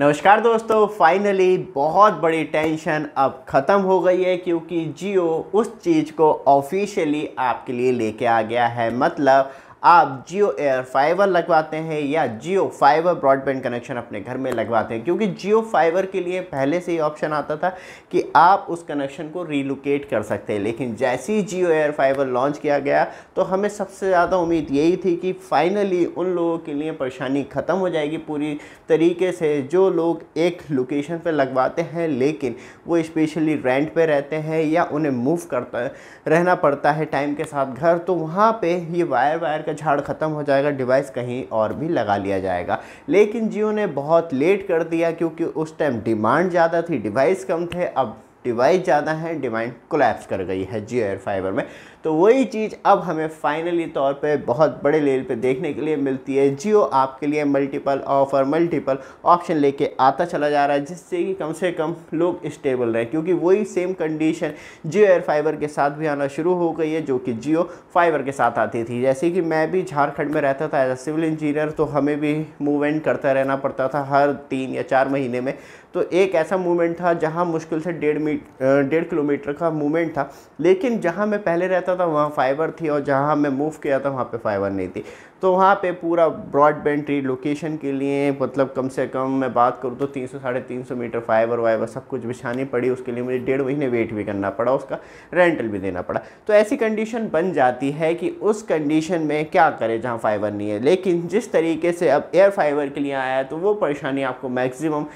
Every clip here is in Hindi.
नमस्कार दोस्तों फाइनली बहुत बड़ी टेंशन अब ख़त्म हो गई है क्योंकि जियो उस चीज़ को ऑफिशियली आपके लिए लेके आ गया है मतलब आप जियो एयर फाइबर लगवाते हैं या जियो फाइबर ब्रॉडबैंड कनेक्शन अपने घर में लगवाते हैं क्योंकि जियो फाइबर के लिए पहले से ही ऑप्शन आता था कि आप उस कनेक्शन को रीलोकेट कर सकते हैं लेकिन जैसे ही जियो एयर फाइबर लॉन्च किया गया तो हमें सबसे ज़्यादा उम्मीद यही थी कि फाइनली उन लोगों के लिए परेशानी ख़त्म हो जाएगी पूरी तरीके से जो लोग एक लोकेशन पर लगवाते हैं लेकिन वो स्पेशली रेंट पर रहते हैं या उन्हें मूव करता रहना पड़ता है टाइम के साथ घर तो वहाँ पर ये वायर वायर का झाड़ ख़त्म हो जाएगा डिवाइस कहीं और भी लगा लिया जाएगा लेकिन जियो ने बहुत लेट कर दिया क्योंकि उस टाइम डिमांड ज़्यादा थी डिवाइस कम थे अब डिवाइस ज़्यादा है डिमांड कोलैप्स कर गई है जियो एयर फाइबर में तो वही चीज़ अब हमें फाइनली तौर पे बहुत बड़े लेवल पे देखने के लिए मिलती है जियो आपके लिए मल्टीपल ऑफर मल्टीपल ऑप्शन लेके आता चला जा रहा है जिससे कि कम से कम लोग स्टेबल रहे क्योंकि वही same condition Jio air fiber के साथ भी आना शुरू हो गई है जो कि जियो फाइबर के साथ आती थी जैसे कि मैं भी झारखंड में रहता था एज अ सिविल इंजीनियर तो हमें भी मूवमेंट करता रहना पड़ता था हर तीन या चार महीने में तो एक ऐसा मूवमेंट था जहाँ मुश्किल से डेढ़ मीट डेढ़ किलोमीटर का मूवमेंट था लेकिन जहाँ मैं पहले रहता रहता था वहाँ फाइबर थी और जहाँ मैं मूव किया था वहाँ पे फाइबर नहीं थी तो वहाँ पे पूरा ब्रॉडबैंड लोकेशन के लिए मतलब कम से कम मैं बात करूँ तो तीन सौ साढ़े तीन सौ मीटर फाइबर वाइबर सब कुछ बिछानी पड़ी उसके लिए मुझे डेढ़ महीने वेट भी करना पड़ा उसका रेंटल भी देना पड़ा तो ऐसी कंडीशन बन जाती है कि उस कंडीशन में क्या करें जहाँ फाइबर नहीं है लेकिन जिस तरीके से अब एयर फाइबर के लिए आया है तो वो परेशानी आपको मैक्सिमम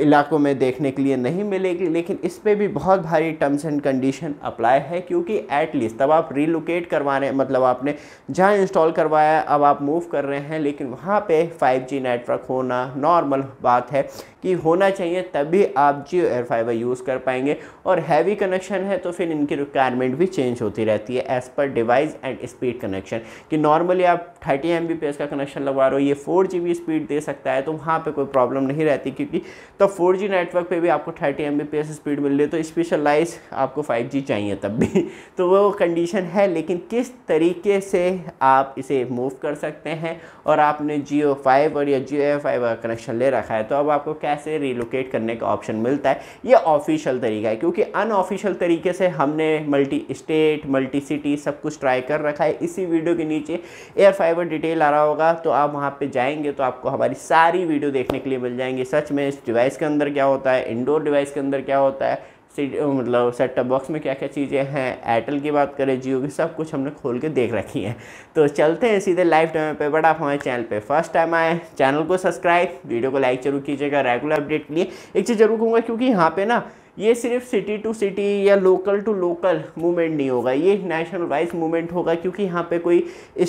इलाकों में देखने के लिए नहीं मिलेगी लेकिन इस पर भी बहुत भारी टर्म्स एंड कंडीशन अप्लाई है क्योंकि एटलीस्ट तब आप रिलोकेट करवा रहे हैं मतलब आपने जहाँ इंस्टॉल करवाया अब आप मूव कर रहे हैं लेकिन वहाँ पे 5G नेटवर्क होना नॉर्मल बात है कि होना चाहिए तभी आप जियो एयर फाइबर यूज़ कर पाएंगे और हैवी कनेक्शन है तो फिर इनकी रिक्वायरमेंट भी चेंज होती रहती है as per device and speed connection कि नॉर्मली आप थर्टी एम का कनेक्शन लगवा रहे हो ये फोर स्पीड दे सकता है तो वहाँ पर कोई प्रॉब्लम नहीं रहती क्योंकि तब फोर जी नेटवर्क पर भी आपको थर्टी एम स्पीड मिल रही है तो स्पेशलाइज आपको फाइव जी चाहिए तब भी तो वो कंडीशन है लेकिन किस तरीके से आप इसे मूव कर सकते हैं और आपने जियो फाइव और या जियो फाइव का कनेक्शन ले रखा है तो अब आपको कैसे रिलोकेट करने का ऑप्शन मिलता है ये ऑफिशियल तरीका है क्योंकि अनऑफिशियल तरीके से हमने मल्टी स्टेट मल्टी सिटी सब कुछ ट्राई कर रखा है इसी वीडियो के नीचे एयर फाइबर डिटेल आ रहा होगा तो आप वहाँ पर जाएंगे तो आपको हमारी सारी वीडियो देखने के लिए मिल जाएंगी सच में इस डिवाइस डिवाइस के अंदर क्या होता है इंडोर डिवाइस के अंदर क्या होता है मतलब सेट टॉप बॉक्स में क्या क्या चीज़ें हैं एयरटेल की बात करें जियो की सब कुछ हमने खोल के देख रखी है तो चलते हैं सीधे लाइव टाइम पे बट आप हमारे चैनल पे फर्स्ट टाइम आए चैनल को सब्सक्राइब वीडियो को लाइक जरूर कीजिएगा रेगुलर अपडेट के लिए एक चीज़ जरूर कहूँगा क्योंकि यहाँ पे ना ये सिर्फ सिटी टू सिटी या लोकल टू लोकल मूवमेंट नहीं होगा ये नेशनल वाइज मूवमेंट होगा क्योंकि यहाँ पे कोई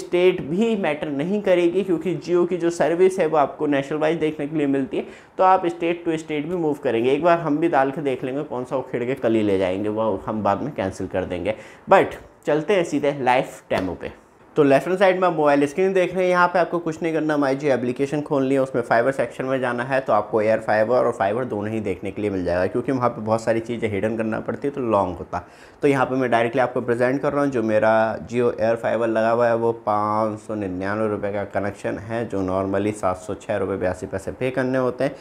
स्टेट भी मैटर नहीं करेगी क्योंकि जियो की जो सर्विस है वो आपको नेशनल वाइज देखने के लिए मिलती है तो आप स्टेट टू स्टेट भी मूव करेंगे एक बार हम भी डाल के देख लेंगे कौन सा उखेड़ के कली ले जाएंगे वह हम बाद में कैंसिल कर देंगे बट चलते हैं सीधे लाइफ डेमो पर तो लेफ्ट हैंड साइड में आप मोबाइल स्क्रीन देख रहे हैं यहाँ पे आपको कुछ नहीं करना माई जी एप्लीकेशन खोलनी है उसमें फाइबर सेक्शन में जाना है तो आपको एयर फाइबर और फाइबर दोनों ही देखने के लिए मिल जाएगा क्योंकि वहाँ पे बहुत सारी चीज़ें हिडन करना पड़ती है तो लॉन्ग होता तो यहाँ पे मैं डायरेक्टली आपको प्रेजेंट कर रहा हूँ जो मेरा जियो एयर फाइबर लगा हुआ है वो पाँच सौ निन्यानवे रुपये का कनेक्शन है जो नॉर्मली सात सौ छः रुपये बयासी पैसे पे करने होते हैं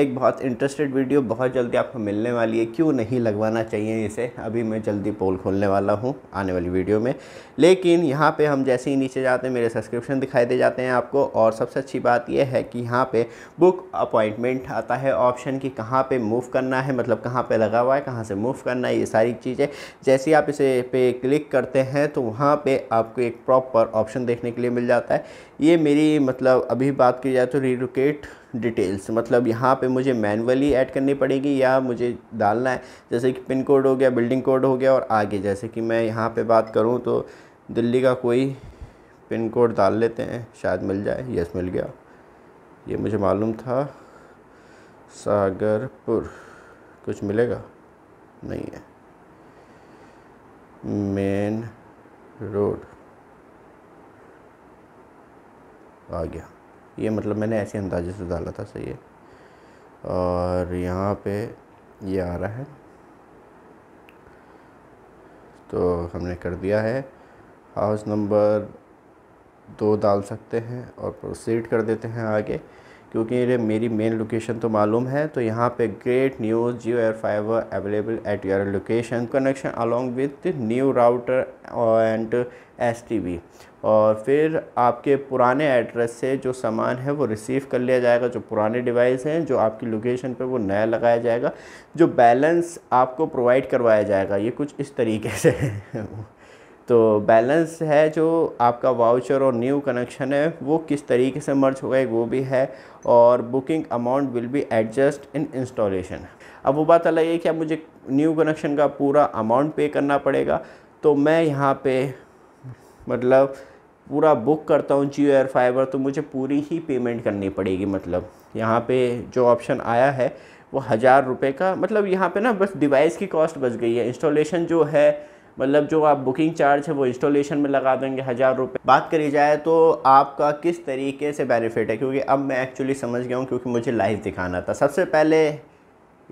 एक बहुत इंटरेस्टेड वीडियो बहुत जल्दी आपको मिलने वाली है क्यों नहीं लगवाना चाहिए इसे अभी मैं जल्दी पोल खोलने वाला हूँ आने वाली वीडियो में लेकिन यहाँ पर हम जैसे ही नीचे जाते हैं मेरे सब्सक्रिप्शन दिखाई दे जाते हैं आपको और सबसे अच्छी बात यह है कि यहाँ पे बुक अपॉइंटमेंट आता है ऑप्शन कि कहाँ पे मूव करना है मतलब कहाँ पे लगा हुआ है कहाँ से मूव करना है ये सारी चीज़ें जैसे ही आप इसे पे क्लिक करते हैं तो वहाँ पर आपको एक प्रॉपर ऑप्शन देखने के लिए मिल जाता है ये मेरी मतलब अभी बात की जाए तो रिलोकेट डिटेल्स मतलब यहाँ पे मुझे मैनुअली ऐड करनी पड़ेगी या मुझे डालना है जैसे कि पिन कोड हो गया बिल्डिंग कोड हो गया और आगे जैसे कि मैं यहाँ पे बात करूँ तो दिल्ली का कोई पिन कोड डाल लेते हैं शायद मिल जाए यस मिल गया ये मुझे मालूम था सागरपुर कुछ मिलेगा नहीं है मेन रोड आ गया ये मतलब मैंने ऐसे अंदाजे से डाला था सही है और यहाँ पे ये आ रहा है तो हमने कर दिया है हाउस नंबर दो डाल सकते हैं और प्रोसीड कर देते हैं आगे क्योंकि ये मेरी मेन लोकेशन तो मालूम है तो यहाँ पे great news Jio air fiber available at your location connection along with new router and S और फिर आपके पुराने एड्रेस से जो सामान है वो रिसीव कर लिया जाएगा जो पुराने डिवाइस हैं जो आपकी लोकेशन पे वो नया लगाया जाएगा जो बैलेंस आपको प्रोवाइड करवाया जाएगा ये कुछ इस तरीके से तो बैलेंस है जो आपका वाउचर और न्यू कनेक्शन है वो किस तरीके से मर्ज हो गए वो भी है और booking amount will be adjust in installation अब वो बात अलग है कि अब मुझे न्यू कनेक्शन का पूरा अमाउंट पे करना पड़ेगा तो मैं यहाँ पे मतलब पूरा बुक करता हूँ जियो एयर फाइबर तो मुझे पूरी ही पेमेंट करनी पड़ेगी मतलब यहाँ पे जो ऑप्शन आया है वो हज़ार रुपये का मतलब यहाँ पे ना बस डिवाइस की कॉस्ट बच गई है इंस्टॉलेशन जो है मतलब जो आप बुकिंग चार्ज है वो इंस्टॉलेशन में लगा देंगे हज़ार रुपये बात करी जाए तो आपका किस तरीके से बेनिफिट है क्योंकि अब मैं एक्चुअली समझ गया हूँ क्योंकि मुझे लाइव दिखाना था सबसे पहले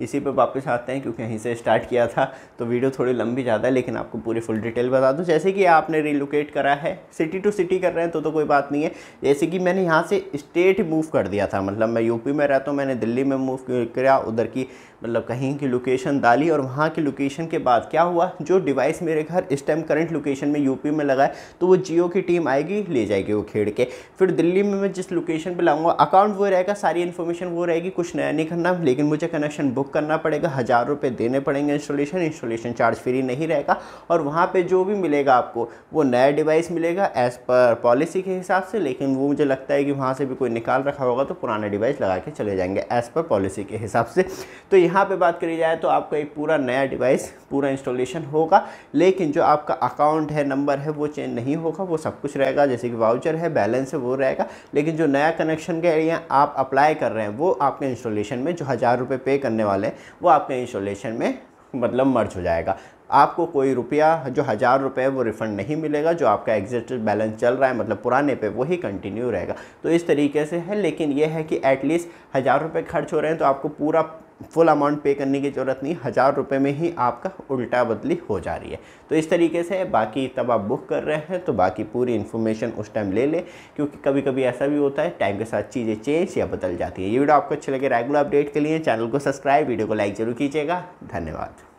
इसी पे वापस आते हैं क्योंकि यहीं से स्टार्ट किया था तो वीडियो थोड़ी लंबी ज़्यादा है लेकिन आपको पूरी फुल डिटेल बता दूँ जैसे कि आपने रिलोकेट करा है सिटी टू सिटी कर रहे हैं तो तो कोई बात नहीं है जैसे कि मैंने यहाँ से स्टेट मूव कर दिया था मतलब मैं यूपी में रहता हूँ मैंने दिल्ली में मूव किया उधर की मतलब कहीं की लोकेशन डाली और वहाँ की लोकेशन के बाद क्या हुआ जो डिवाइस मेरे घर इस टाइम करंट लोकेशन में यूपी में लगा है तो वो जियो की टीम आएगी ले जाएगी वो खेड़ के फिर दिल्ली में मैं जिस लोकेशन पर लाऊंगा अकाउंट वो रहेगा सारी इन्फॉर्मेशन वो रहेगी कुछ नया नहीं करना लेकिन मुझे कनेक्शन बुक करना पड़ेगा हज़ार रुपये देने पड़ेंगे इंस्टॉलेशन इंस्टॉलेशन चार्ज फ्री नहीं रहेगा और वहाँ पे जो भी मिलेगा आपको वो नया डिवाइस मिलेगा एज़ पर पॉलिसी के हिसाब से लेकिन वो मुझे लगता है कि वहाँ से भी कोई निकाल रखा होगा तो पुराना डिवाइस लगा के चले जाएंगे एज़ पर पॉलिसी के हिसाब से तो यहाँ पर बात करी जाए तो आपका एक पूरा नया डिवाइस पूरा इंस्टॉलेशन होगा लेकिन जो आपका अकाउंट है नंबर है वो चेंज नहीं होगा वो सब कुछ रहेगा जैसे कि वाउचर है बैलेंस है वो रहेगा लेकिन जो नया कनेक्शन के एरिया आप अप्लाई कर रहे हैं वो आपके इंस्टॉलेशन में जो हज़ार रुपये पे करने वाले वाले हैं वो आपके इंसोलेशन में मतलब मर्ज हो जाएगा आपको कोई रुपया जो हज़ार रुपये वो रिफ़ंड नहीं मिलेगा जो आपका एग्जिट बैलेंस चल रहा है मतलब पुराने पे वही कंटिन्यू रहेगा तो इस तरीके से है लेकिन ये है कि एटलीस्ट हज़ार रुपये खर्च हो रहे हैं तो आपको पूरा फुल अमाउंट पे करने की ज़रूरत नहीं हज़ार रुपये में ही आपका उल्टा बदली हो जा रही है तो इस तरीके से बाकी तब आप बुक कर रहे हैं तो बाकी पूरी इन्फॉर्मेशन उस टाइम ले लें क्योंकि कभी कभी ऐसा भी होता है टाइम के साथ चीज़ें चेंज या बदल जाती है ये वीडियो आपको अच्छे लगे रेगुलर अपडेट के लिए चैनल को सब्सक्राइब वीडियो को लाइक जरूर कीजिएगा धन्यवाद